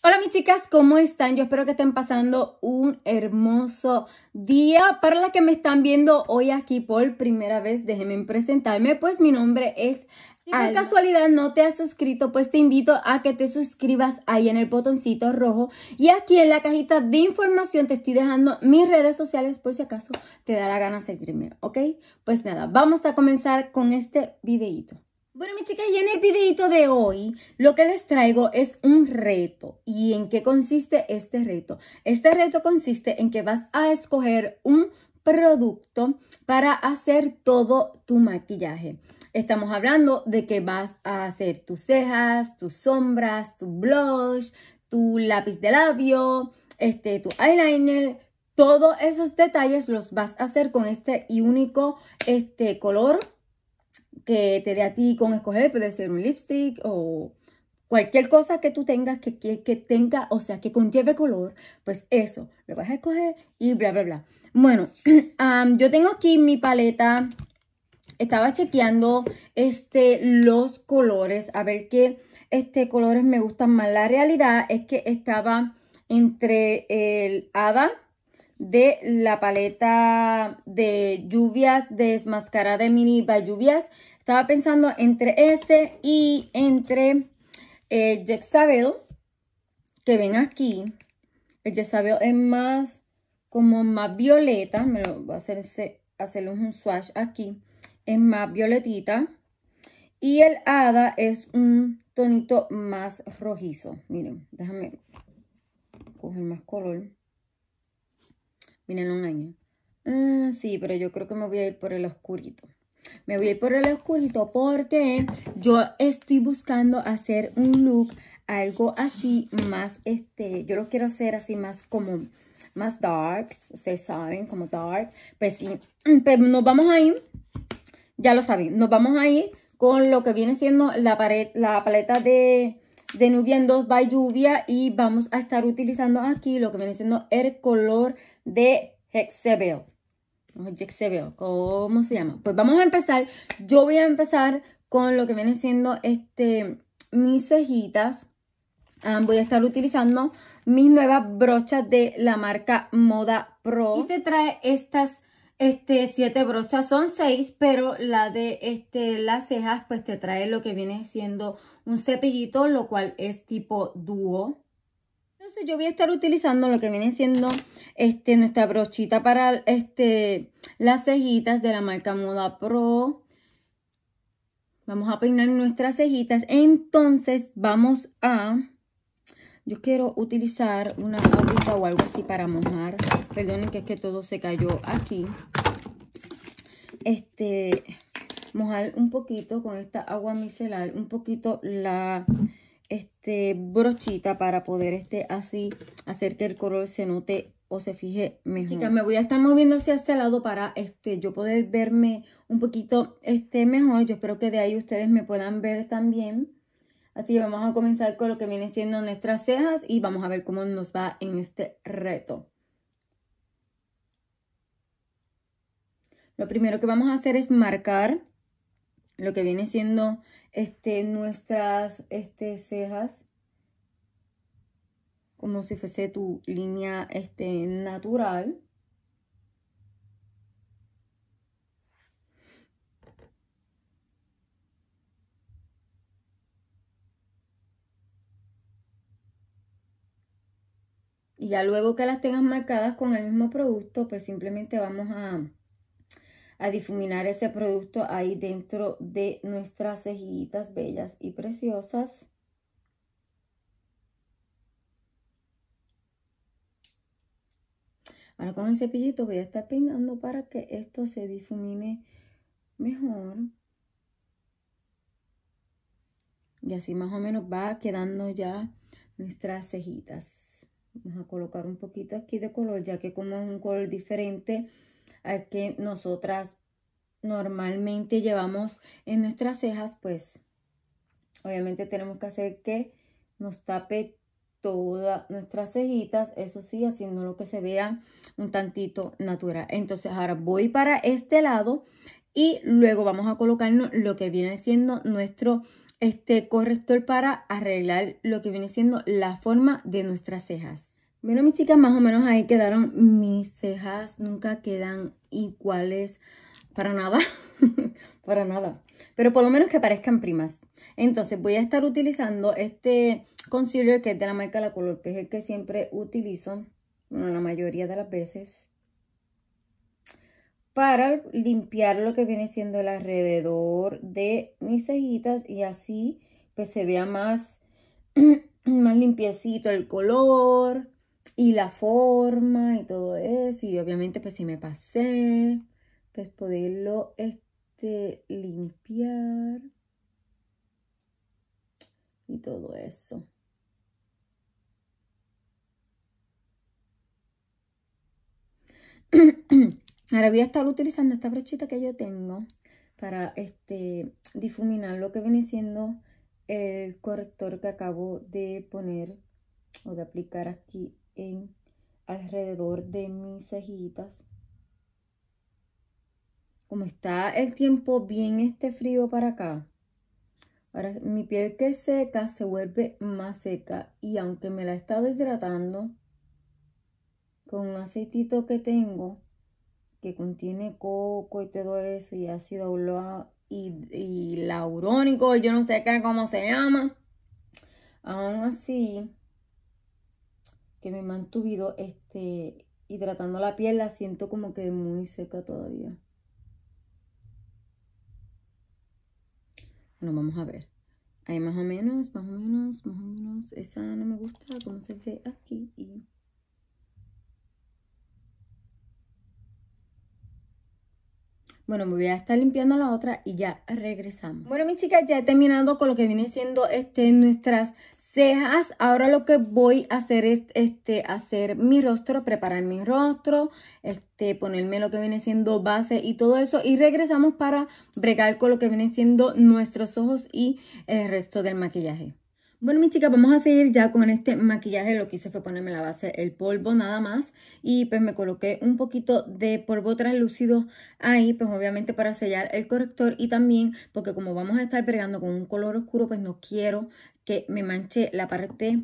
Hola mis chicas, ¿cómo están? Yo espero que estén pasando un hermoso día. Para la que me están viendo hoy aquí por primera vez, déjenme presentarme, pues mi nombre es si por casualidad no te has suscrito, pues te invito a que te suscribas ahí en el botoncito rojo. Y aquí en la cajita de información te estoy dejando mis redes sociales por si acaso te da la gana seguirme, ¿ok? Pues nada, vamos a comenzar con este videito. Bueno, mis chicas, y en el videito de hoy lo que les traigo es un reto. ¿Y en qué consiste este reto? Este reto consiste en que vas a escoger un producto para hacer todo tu maquillaje. Estamos hablando de que vas a hacer tus cejas, tus sombras, tu blush, tu lápiz de labio, este, tu eyeliner. Todos esos detalles los vas a hacer con este y único este, color que te dé a ti con escoger, puede ser un lipstick o cualquier cosa que tú tengas que, que, tenga, o sea, que conlleve color, pues eso, lo vas a escoger y bla, bla, bla. Bueno, yo tengo aquí mi paleta, estaba chequeando este, los colores, a ver qué este, colores me gustan más. La realidad es que estaba entre el hada, de la paleta de lluvias desmascarada de mini lluvias. Estaba pensando entre ese y entre eh, que ven aquí. El Jexabel es más como más violeta. Me lo voy a hacer un swatch aquí. Es más violetita. Y el hada es un tonito más rojizo. Miren, déjame coger más color. Miren un año. Ah, sí, pero yo creo que me voy a ir por el oscurito. Me voy a ir por el oscurito porque yo estoy buscando hacer un look, algo así más, este, yo lo quiero hacer así más como, más dark. ustedes saben, como dark. Pues sí, pero pues nos vamos a ir, ya lo saben, nos vamos a ir con lo que viene siendo la, la paleta de de Nubian 2 by Lluvia y vamos a estar utilizando aquí lo que viene siendo el color de Hexebel. ¿cómo se llama? Pues vamos a empezar. Yo voy a empezar con lo que viene siendo este, mis cejitas. Ah, voy a estar utilizando mis nuevas brochas de la marca Moda Pro. Y te trae estas este, siete brochas, son seis, pero la de este, las cejas pues te trae lo que viene siendo un cepillito, lo cual es tipo dúo entonces yo voy a estar utilizando lo que viene siendo este, nuestra brochita para este, las cejitas de la marca Moda Pro. Vamos a peinar nuestras cejitas. Entonces vamos a... Yo quiero utilizar una agüita o algo así para mojar. Perdonen que es que todo se cayó aquí. Este, mojar un poquito con esta agua micelar, un poquito la, este brochita para poder este así hacer que el color se note o se fije mejor. Chicas, me voy a estar moviendo hacia este lado para este yo poder verme un poquito este mejor. Yo espero que de ahí ustedes me puedan ver también. Así que vamos a comenzar con lo que viene siendo nuestras cejas y vamos a ver cómo nos va en este reto. Lo primero que vamos a hacer es marcar lo que viene siendo este, nuestras este, cejas, como si fuese tu línea este, natural. Y ya luego que las tengas marcadas con el mismo producto, pues simplemente vamos a, a difuminar ese producto ahí dentro de nuestras cejitas bellas y preciosas. Ahora con el cepillito voy a estar peinando para que esto se difumine mejor. Y así más o menos va quedando ya nuestras cejitas. Vamos a colocar un poquito aquí de color, ya que como es un color diferente, que nosotras normalmente llevamos en nuestras cejas, pues obviamente tenemos que hacer que nos tape todas nuestras cejitas, eso sí, haciendo lo que se vea un tantito natural. Entonces ahora voy para este lado y luego vamos a colocarnos lo que viene siendo nuestro este corrector para arreglar lo que viene siendo la forma de nuestras cejas. Bueno, mis chicas, más o menos ahí quedaron mis cejas. Nunca quedan iguales para nada. para nada. Pero por lo menos que parezcan primas. Entonces voy a estar utilizando este concealer que es de la marca La Color, que es el que siempre utilizo. Bueno, la mayoría de las veces para limpiar lo que viene siendo el alrededor de mis cejitas y así que pues, se vea más, más limpiecito el color y la forma y todo eso. Y obviamente, pues si me pasé, pues poderlo este, limpiar y todo eso. Ahora voy a estar utilizando esta brochita que yo tengo para este, difuminar lo que viene siendo el corrector que acabo de poner o de aplicar aquí en alrededor de mis cejitas. Como está el tiempo bien este frío para acá, ahora mi piel que seca se vuelve más seca y aunque me la he estado hidratando con un aceitito que tengo que contiene coco y todo eso y ácido y, y laurónico, yo no sé qué cómo se llama. Aún así, que me he mantuvido este, hidratando la piel, la siento como que muy seca todavía. Bueno, vamos a ver. Ahí más o menos, más o menos, más o menos. Esa no me gusta cómo se ve aquí. Bueno, me voy a estar limpiando la otra y ya regresamos. Bueno, mis chicas, ya he terminado con lo que viene siendo este, nuestras Dejas, Ahora lo que voy a hacer es este, hacer mi rostro, preparar mi rostro, este, ponerme lo que viene siendo base y todo eso. Y regresamos para bregar con lo que viene siendo nuestros ojos y el resto del maquillaje. Bueno, mis chicas, vamos a seguir ya con este maquillaje. Lo que hice fue ponerme la base, el polvo nada más. Y pues me coloqué un poquito de polvo translúcido ahí, pues obviamente para sellar el corrector. Y también porque como vamos a estar bregando con un color oscuro, pues no quiero que me manché la parte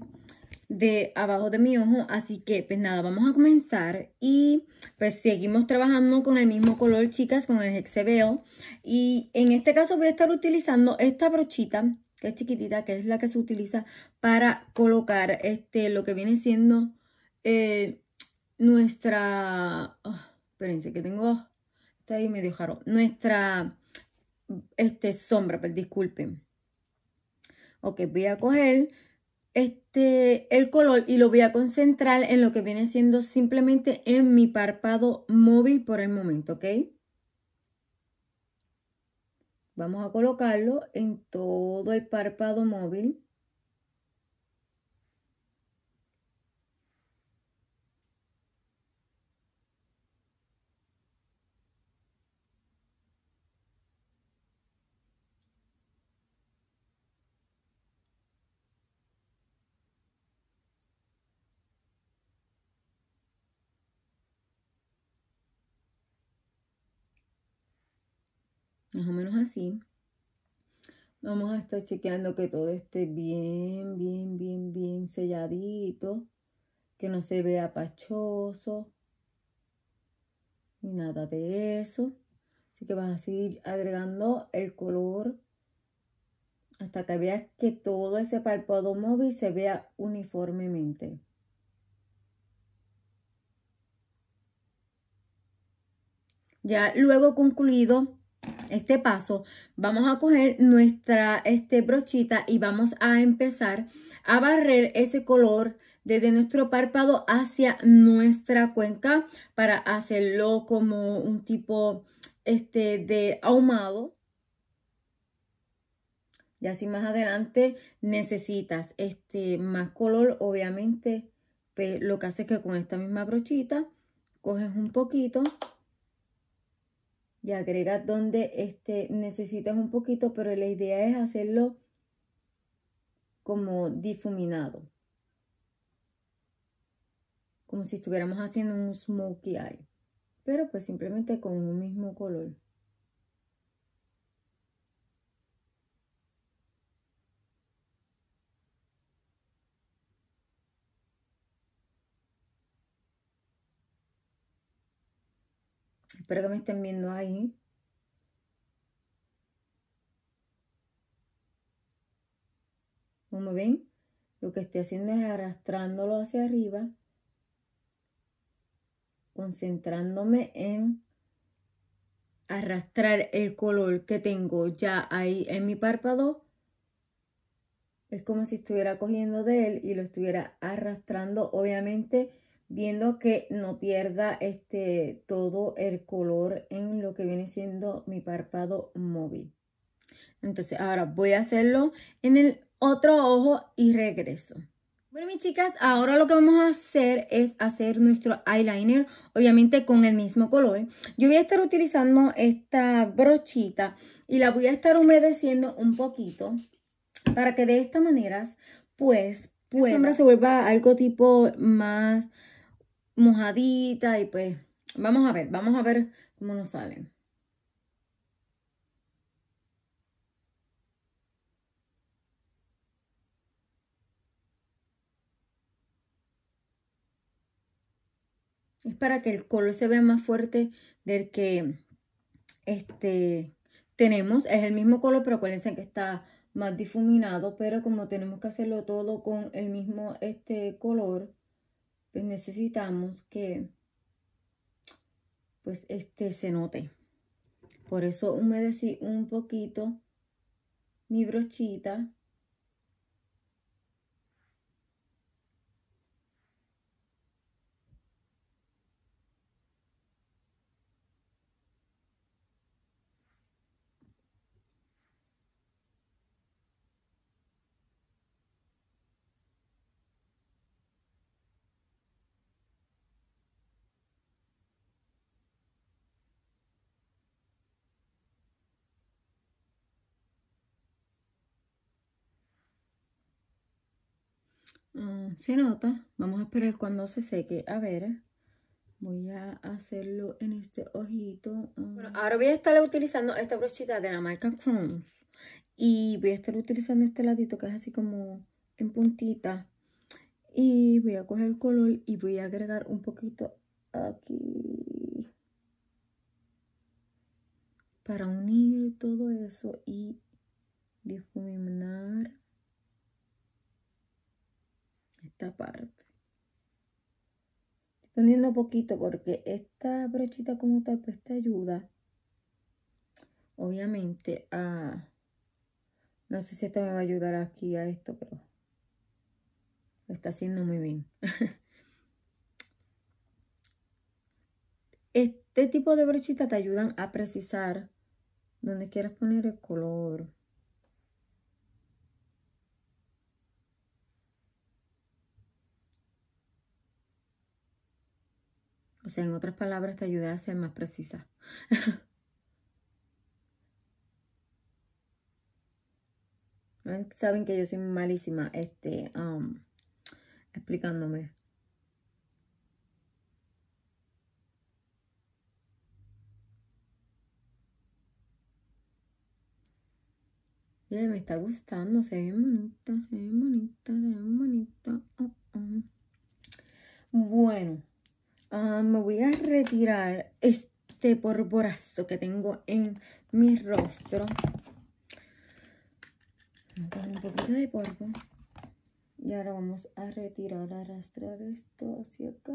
de abajo de mi ojo así que pues nada vamos a comenzar y pues seguimos trabajando con el mismo color chicas con el hexebeo y en este caso voy a estar utilizando esta brochita que es chiquitita que es la que se utiliza para colocar este lo que viene siendo eh, nuestra ah, espérense que tengo está ahí medio jaro nuestra este sombra pero pues, disculpen Ok, voy a coger este, el color y lo voy a concentrar en lo que viene siendo simplemente en mi párpado móvil por el momento, ¿ok? Vamos a colocarlo en todo el párpado móvil. más o menos así. Vamos a estar chequeando que todo esté bien, bien, bien, bien selladito. Que no se vea pachoso. Ni nada de eso. Así que vas a seguir agregando el color hasta que veas que todo ese párpado móvil se vea uniformemente. Ya luego concluido este paso, vamos a coger nuestra este, brochita y vamos a empezar a barrer ese color desde nuestro párpado hacia nuestra cuenca para hacerlo como un tipo este, de ahumado. Y así más adelante necesitas este, más color, obviamente pues, lo que hace es que con esta misma brochita coges un poquito y agregas donde este, necesitas un poquito, pero la idea es hacerlo como difuminado. Como si estuviéramos haciendo un smokey eye. Pero pues simplemente con un mismo color. Espero que me estén viendo ahí. Como ven, lo que estoy haciendo es arrastrándolo hacia arriba, concentrándome en arrastrar el color que tengo ya ahí en mi párpado. Es como si estuviera cogiendo de él y lo estuviera arrastrando, obviamente, viendo que no pierda este todo el color en lo que viene siendo mi párpado móvil. Entonces ahora voy a hacerlo en el otro ojo y regreso. Bueno, mis chicas, ahora lo que vamos a hacer es hacer nuestro eyeliner, obviamente con el mismo color. Yo voy a estar utilizando esta brochita y la voy a estar humedeciendo un poquito para que de esta manera, pues, pues la sombra se vuelva algo tipo más mojadita y pues vamos a ver, vamos a ver cómo nos salen. Es para que el color se vea más fuerte del que este, tenemos. Es el mismo color, pero acuérdense que está más difuminado. Pero como tenemos que hacerlo todo con el mismo este, color, pues, necesitamos que pues este se note. Por eso humedecí un poquito mi brochita Ah, se nota. Vamos a esperar cuando se seque. A ver, voy a hacerlo en este ojito. Bueno, ah. ahora voy a estar utilizando esta brochita de la marca Crumbs. Y voy a estar utilizando este ladito que es así como en puntita. Y voy a coger el color y voy a agregar un poquito aquí. Para unir todo eso y difuminar esta parte poniendo poquito porque esta brochita como tal pues te ayuda obviamente a no sé si esta me va a ayudar aquí a esto pero lo está haciendo muy bien este tipo de brochitas te ayudan a precisar donde quieras poner el color sea, en otras palabras, te ayudé a ser más precisa. Saben que yo soy malísima este, um, explicándome. me está gustando, se ve bien bonita, se ve bonita, se ve oh, oh. Bueno. Ah, me voy a retirar este porborazo que tengo en mi rostro. poner un poquito de polvo. Y ahora vamos a retirar, arrastrar esto hacia acá.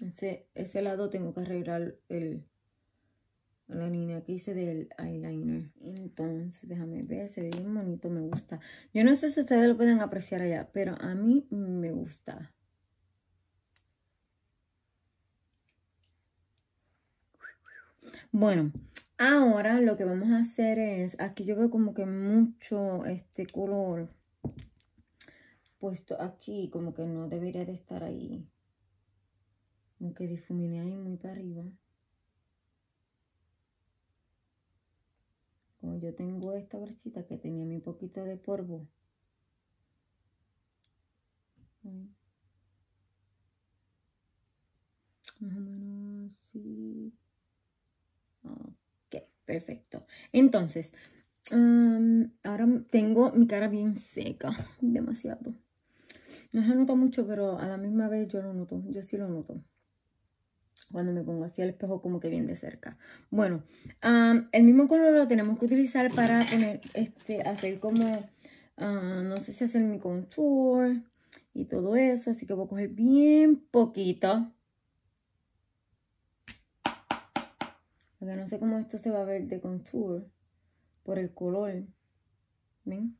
Ese, ese lado tengo que arreglar el, la línea que hice del eyeliner. Entonces, déjame ver, se ve bien bonito, me gusta. Yo no sé si ustedes lo pueden apreciar allá, pero a mí me gusta. Bueno, ahora lo que vamos a hacer es, aquí yo veo como que mucho este color puesto aquí, como que no debería de estar ahí. Aunque difumine ahí muy para arriba. Como yo tengo esta brochita que tenía mi poquito de polvo. Más o menos así. Ok, perfecto. Entonces, ahora tengo mi cara bien seca, demasiado. No se nota mucho, pero a la misma vez yo lo noto, yo sí lo noto cuando me pongo así al espejo como que bien de cerca. Bueno, el mismo color lo tenemos que utilizar para poner, este, hacer como, ah, no sé si hacer mi contour y todo eso. Así que voy a coger bien poquito. Porque no sé cómo esto se va a ver de contour por el color. ¿Ven?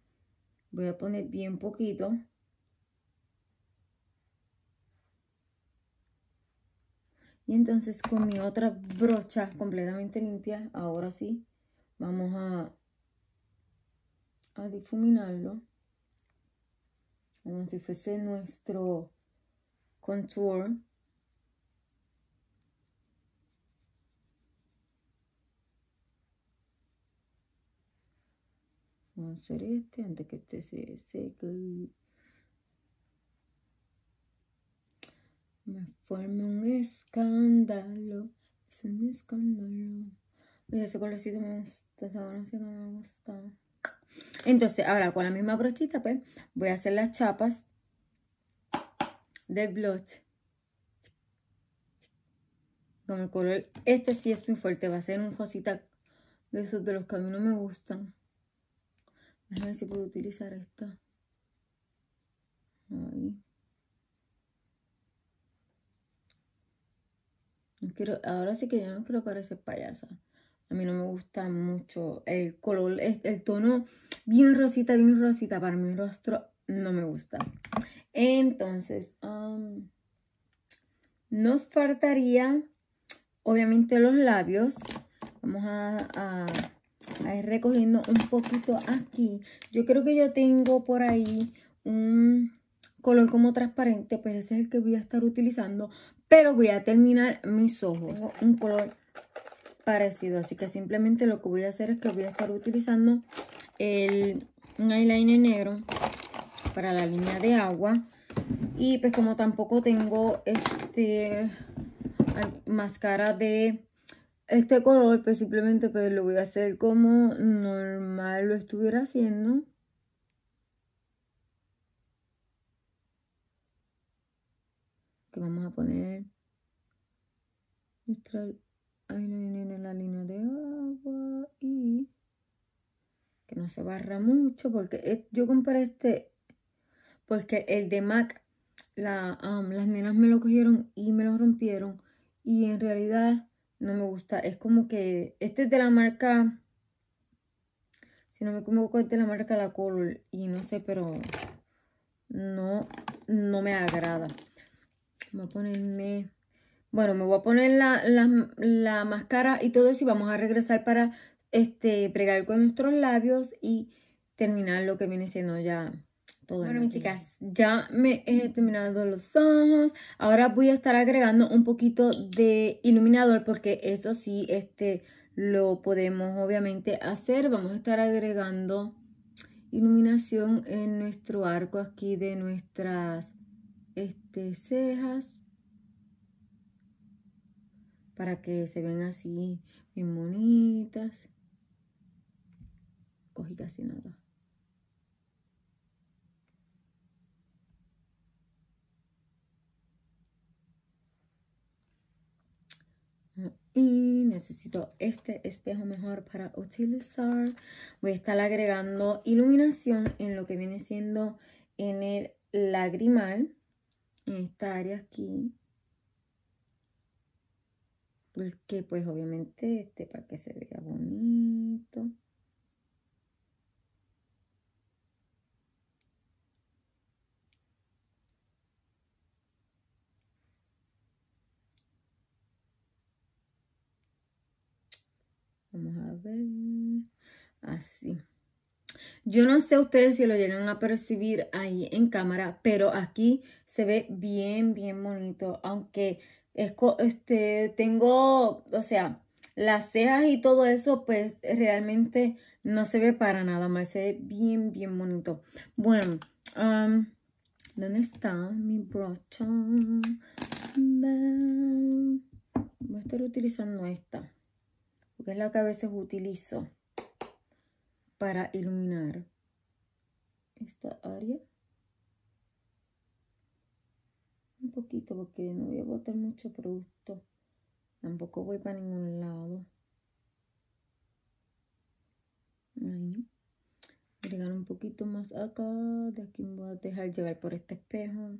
Voy a poner bien poquito. Y entonces con mi otra brocha completamente limpia, ahora sí, vamos a, difuminarlo. Como si fuese nuestro contour. Vamos a hacer este antes que este se seque. Me forma un escándalo, es un escándalo. ese colorcito me gusta, ese colorcito me gusta. Entonces, ahora con la misma brochita, pues, voy a hacer las chapas de blush Con el color, este sí es muy fuerte, va a ser un cosita de esos de los que a mí no me gustan. a ver si puedo utilizar esta. Ahí. ahora sí que ya no quiero parecer payasa. A mí no me gusta mucho el color, el, tono bien rosita, bien rosita para mi rostro no me gusta. Entonces, nos faltaría obviamente los labios. Vamos a, a, ir recogiendo un poquito aquí. Yo creo que yo tengo por ahí un color como transparente, pues ese es el que voy a estar utilizando. Pero voy a terminar mis ojos. un color parecido. Así que simplemente lo que voy a hacer es que voy a estar utilizando el, un eyeliner negro para la línea de agua. Y pues como tampoco tengo este máscara de este color, pues simplemente pues lo voy a hacer como normal lo estuviera haciendo. vamos a poner nuestra en la línea de agua y que no se barra mucho porque yo compré este porque el de MAC um, las nenas me lo cogieron y me lo rompieron y en realidad no me gusta es como que este es de la marca si no me equivoco es de la marca La Color y no sé pero no no me agrada Voy a ponerme... Bueno, me voy a poner la, máscara y todo eso y vamos a regresar para este, pregar con nuestros labios y terminar lo que viene siendo ya todo. Bueno, mis este chicas, ya me he terminado los ojos. Ahora voy a estar agregando un poquito de iluminador porque eso sí, este, lo podemos obviamente hacer. Vamos a estar agregando iluminación en nuestro arco aquí de nuestras este, cejas para que se ven así bien bonitas. Cogí casi nada. Y necesito este espejo mejor para utilizar. Voy a estar agregando iluminación en lo que viene siendo en el lagrimal en esta área aquí porque pues, pues obviamente este para que se vea bonito vamos a ver así yo no sé ustedes si lo llegan a percibir ahí en cámara, pero aquí se ve bien, bien bonito. Aunque este, tengo, o sea, las cejas y todo eso, pues realmente no se ve para nada Más Se ve bien, bien bonito. Bueno, ¿dónde está mi brocha? Voy a estar utilizando esta. Porque es la que a veces utilizo para iluminar esta área. poquito porque no voy a botar mucho producto. Tampoco voy para ningún lado. Ahí. Agregar un poquito más acá. De aquí me voy a dejar llevar por este espejo.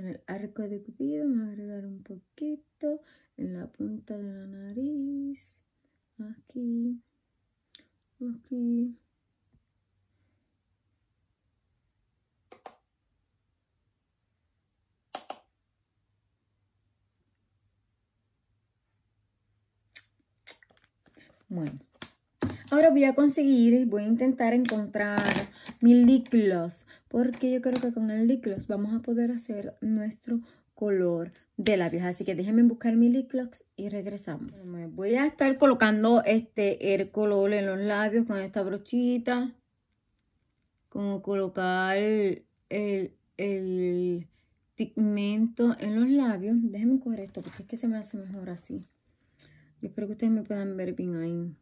en el arco de Cupido voy a agregar un poquito en la punta de la nariz, aquí, aquí. Bueno, ahora voy a conseguir, voy a intentar encontrar mi lip porque yo creo que con el lip vamos a poder hacer nuestro color de labios. Así que déjenme buscar mi lip y regresamos. voy a estar colocando este el color en los labios con esta brochita. Como colocar el, el pigmento en los labios. Déjenme coger esto porque es que se me hace mejor así. Yo espero que ustedes me puedan ver bien ahí.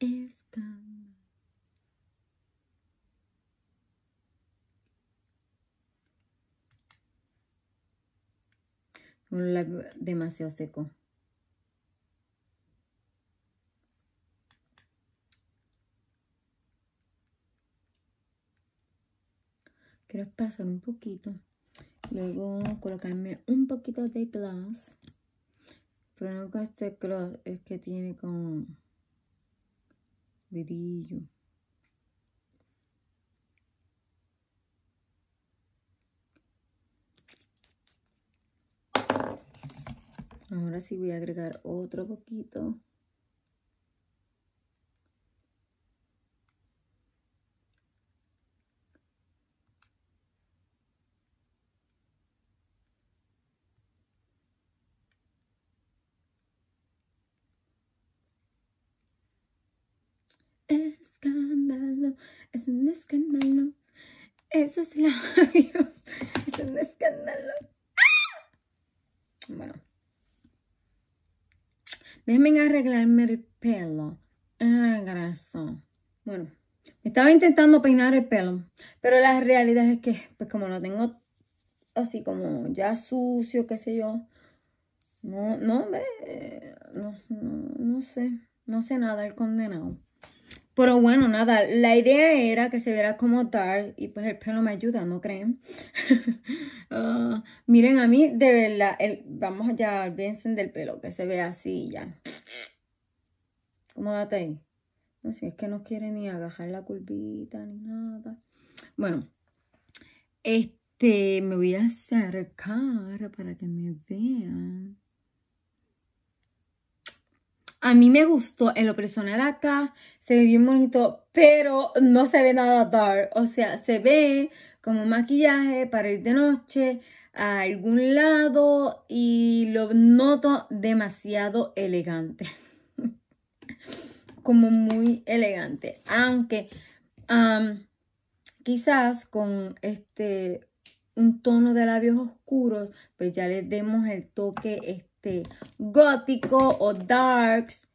Esta. Un lago demasiado seco. Quiero pasar un poquito. Luego colocarme un poquito de gloss. Pero nunca este gloss es que tiene como vidillo. Ahora sí voy a agregar otro poquito. es un escándalo. Esos labios, es un escándalo. Bueno. Déjenme arreglarme el pelo. Regreso. Bueno, estaba intentando peinar el pelo, pero la realidad es que, pues como lo tengo así como ya sucio, qué sé yo, no, no, no, no, no sé, no sé nada el condenado. Pero bueno, nada, la idea era que se viera como tal y pues el pelo me ayuda, ¿no creen? Ah, miren, a mí de verdad, el, vamos allá, vencen del pelo, que se vea así ya. ¿Cómo date ahí? No sé, si es que no quiere ni agajar la curvita ni nada. Bueno, este, me voy a acercar para que me vean. A mí me gustó en lo personal acá, se ve bien bonito, pero no se ve nada dark. O sea, se ve como maquillaje para ir de noche a algún lado y lo noto demasiado elegante. como muy elegante. Aunque quizás con este un tono de labios oscuros, pues ya le demos el toque este, gótico o darks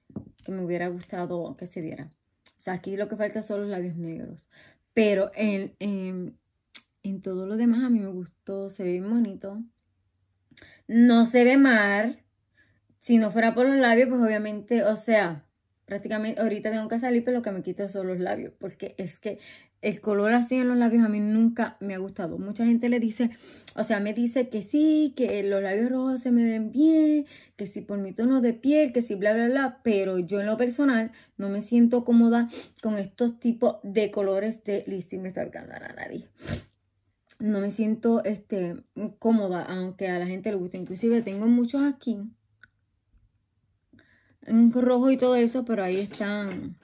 que me hubiera gustado que se viera. O sea, aquí lo que falta son los labios negros. Pero en, en, en todo lo demás a mí me gustó, se ve bonito. No se ve mal. Si no fuera por los labios, pues obviamente, o sea, prácticamente ahorita tengo que salir, pero lo que me quito son los labios, porque es que el color así en los labios a mí nunca me ha gustado. Mucha gente le dice, o sea, me dice que sí, que los labios rojos se me ven bien, que sí por mi tono de piel, que sí bla, bla, bla. Pero yo en lo personal no me siento cómoda con estos tipos de colores de listing. Me está picando la nariz. No me siento este, cómoda, aunque a la gente le guste. Inclusive tengo muchos aquí. En rojo y todo eso, pero ahí están.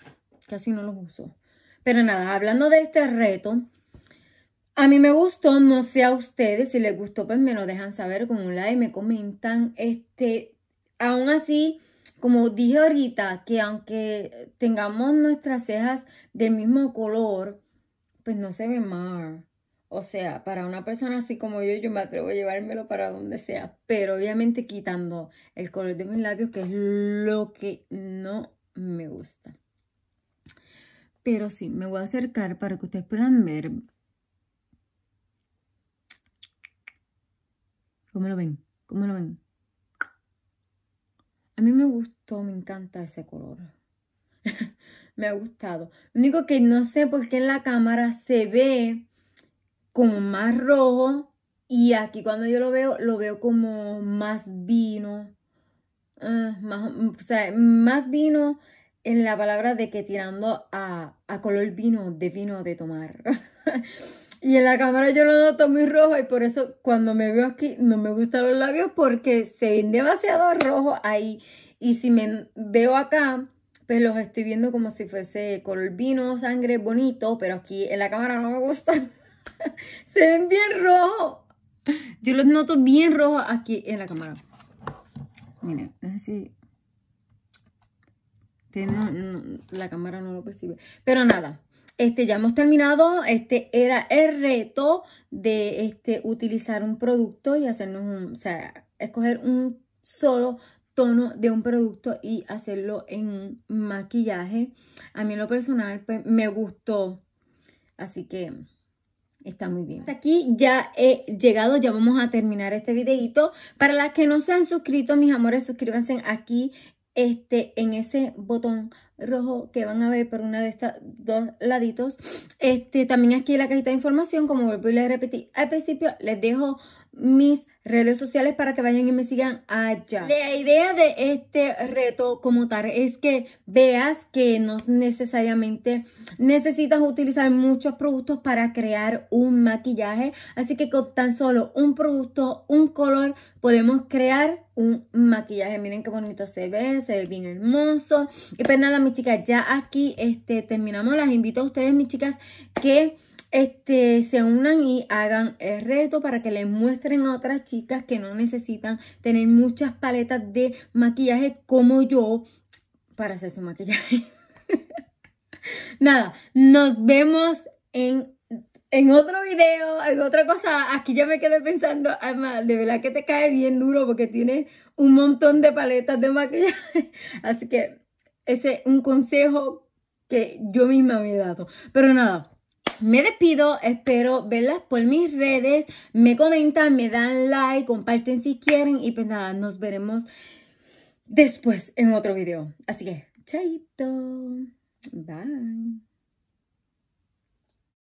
Casi no los uso. Pero nada, hablando de este reto, a mí me gustó, no sé a ustedes, si les gustó pues me lo dejan saber con un like, me comentan, este, aún así, como dije ahorita, que aunque tengamos nuestras cejas del mismo color, pues no se ve mal. O sea, para una persona así como yo, yo me atrevo a llevármelo para donde sea. Pero obviamente quitando el color de mis labios, que es lo que no me gusta. Pero sí, me voy a acercar para que ustedes puedan ver. ¿Cómo lo ven? ¿Cómo lo ven? A mí me gustó, me encanta ese color. me ha gustado. Lo único que no sé por qué en la cámara se ve como más rojo y aquí cuando yo lo veo, lo veo como más vino. Ah, más, o sea, más vino en la palabra de que tirando a, color vino, de vino de tomar. y en la cámara yo lo noto muy rojo y por eso cuando me veo aquí no me gustan los labios porque se ven demasiado rojos ahí. Y si me veo acá, pues los estoy viendo como si fuese color vino, sangre, bonito, pero aquí en la cámara no me gustan. se ven bien rojos. Yo los noto bien rojos aquí en la cámara. Miren, no la cámara no lo percibe. Pero nada, este ya hemos terminado. Este era el reto de este, utilizar un producto y hacernos un, o sea, escoger un solo tono de un producto y hacerlo en maquillaje. A mí en lo personal pues, me gustó. Así que está muy bien. Hasta aquí ya he llegado, ya vamos a terminar este videito. Para las que no se han suscrito, mis amores, suscríbanse aquí este, en ese botón rojo que van a ver por una de estas dos laditos. Este, también aquí en la cajita de información, como vuelvo a les al principio, les dejo mis redes sociales para que vayan y me sigan allá. La idea de este reto como tal es que veas que no necesariamente necesitas utilizar muchos productos para crear un maquillaje. Así que con tan solo un producto, un color, podemos crear un maquillaje. Miren qué bonito se ve, se ve bien hermoso. Y pues nada, mis chicas, ya aquí este, terminamos. Las invito a ustedes, mis chicas, que este, se unan y hagan el reto para que les muestren a otras chicas chicas que no necesitan tener muchas paletas de maquillaje como yo para hacer su maquillaje. Nada, nos vemos en, otro video, en otra cosa. Aquí ya me quedé pensando, además, de verdad que te cae bien duro porque tienes un montón de paletas de maquillaje. Así que ese es un consejo que yo misma me he dado. Pero nada, me despido, espero verlas por mis redes, me comentan, me dan like, comparten si quieren y pues nada, nos veremos después en otro video. Así que, chaito, bye.